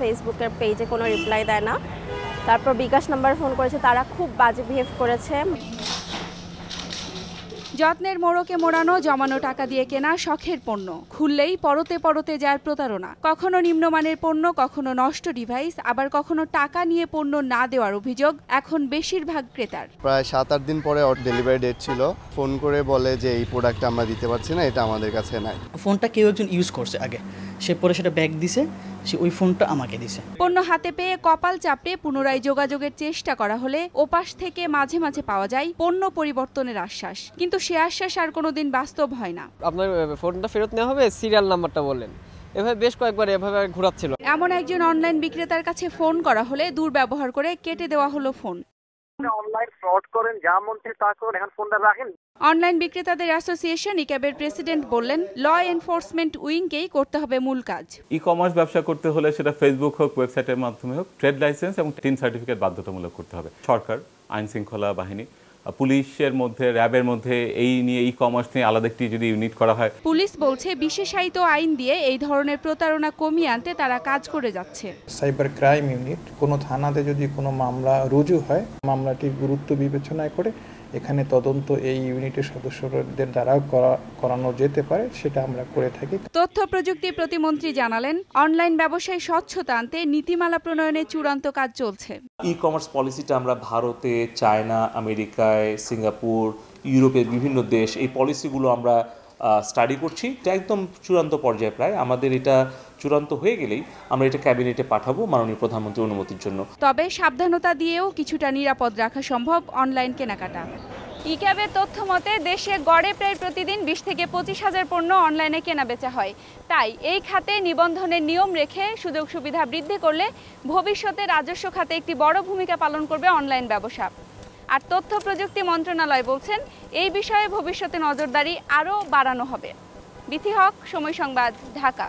ফেসবুকের পেজে কোনো রিপ্লাই দেয় না তারপর বিকাশ নাম্বার ফোন করেছে তারা খুব বাজে বিহেভ করেছে যত্নের মোড়কে মোড়ানো জমানো টাকা দিয়ে কেনা শখের পণ্য খুললেই পরতে পরতে যায় প্রতারণা কখনো নিম্নমানের পণ্য কখনো নষ্ট ডিভাইস আবার কখনো টাকা নিয়ে পণ্য না দেওয়ার অভিযোগ এখন বেশিরভাগ ক্রেতার প্রায় সাত আট দিন পরে ডেলিভারি ডেট ছিল ফোন করে বলে যে এই প্রোডাক্ট আমরা দিতে পারছি না এটা আমাদের কাছে নাই ফোনটা কেউ একজন ইউজ করছে আগে সে পরে সেটা ব্যাগ দিছে সে ওই ফোনটা আমাকে দিছে পণ্য হাতে পেয়ে কপাল চাপড়ে পুনরায় যোগাযোগের চেষ্টা করা হলে ওপাশ থেকে মাঝে মাঝে পাওয়া যায় পণ্য পরিবর্তনের আশ্বাস কিন্তু সে আশ্বাস আর কোনোদিন বাস্তব হয় না আপনার ফোনটা ফেরত নেওয়া হবে সিরিয়াল নাম্বারটা বললেন এভাবে বেশ কয়েকবার এভাবে ঘোরাচ্ছিল এমন একজন অনলাইন বিক্রেতার কাছে ফোন করা হলে দুর্ব্যবহার করে কেটে দেওয়া হলো ফোন অনলাইন ফ্রড করেন অনলাইন বিক্রেতাদের অ্যাসোসিয়েশন ইক্যাবের প্রেসিডেন্ট বললেন ল এনফোর্সমেন্ট উইংকেই করতে হবে মূল কাজ ই কমার্স ব্যবসা করতে হলে সেটা ফেসবুক হোক ওয়েবসাইটের মাধ্যমে হোক ট্রেড লাইসেন্স এবং টিন সার্টিফিকেট বাধ্যতামূলক করতে হবে সরকার আইন শৃঙ্খলা বাহিনী পুলিশের মধ্যে র্যাবের মধ্যে এই নিয়ে ই কমার্স নিয়ে আলাদা একটি যদি ইউনিট করা হয় পুলিশ বলছে বিশেষায়িত আইন দিয়ে এই ধরনের প্রতারণা কমিয়ে আনতে তারা কাজ করে যাচ্ছে সাইবার ক্রাইম ইউনিট কোনো থানাতে যদি কোনো মামলা রুজু হয় মামলাটির গুরুত্ব বিবেচনায় করে এখানে তদন্ত এই ইউনিটের সদস্যদের দ্বারা করানো যেতে পারে সেটা আমরা করে থাকি তথ্য প্রযুক্তি প্রতিমন্ত্রী জানালেন অনলাইন ব্যবসায় স্বচ্ছতা আনতে নীতিমালা প্রণয়নে চূড়ান্ত কাজ চলছে ই কমার্স পলিসিটা আমরা ভারতে চায়না আমেরিকায় সিঙ্গাপুর ইউরোপের বিভিন্ন দেশ এই পলিসিগুলো আমরা স্টাডি করছি এটা একদম চূড়ান্ত পর্যায়ে প্রায় আমাদের এটা চূড়ান্ত হয়ে গেলেই আমরা এটা ক্যাবিনেটে পাঠাবো মাননীয় প্রধানমন্ত্রীর অনুমতির জন্য তবে সাবধানতা দিয়েও কিছুটা নিরাপদ রাখা সম্ভব অনলাইন কেনাকাটা ইক্যাবের তথ্য মতে দেশে গড়ে প্রায় প্রতিদিন বিশ থেকে পঁচিশ হাজার পণ্য অনলাইনে কেনাবেচা হয় তাই এই খাতে নিবন্ধনের নিয়ম রেখে সুযোগ সুবিধা বৃদ্ধি করলে ভবিষ্যতে রাজস্ব খাতে একটি বড় ভূমিকা পালন করবে অনলাইন ব্যবসা আর তথ্য প্রযুক্তি মন্ত্রণালয় বলছেন এই বিষয়ে ভবিষ্যতে নজরদারি আরও বাড়ানো হবে বিথি হক সময় সংবাদ ঢাকা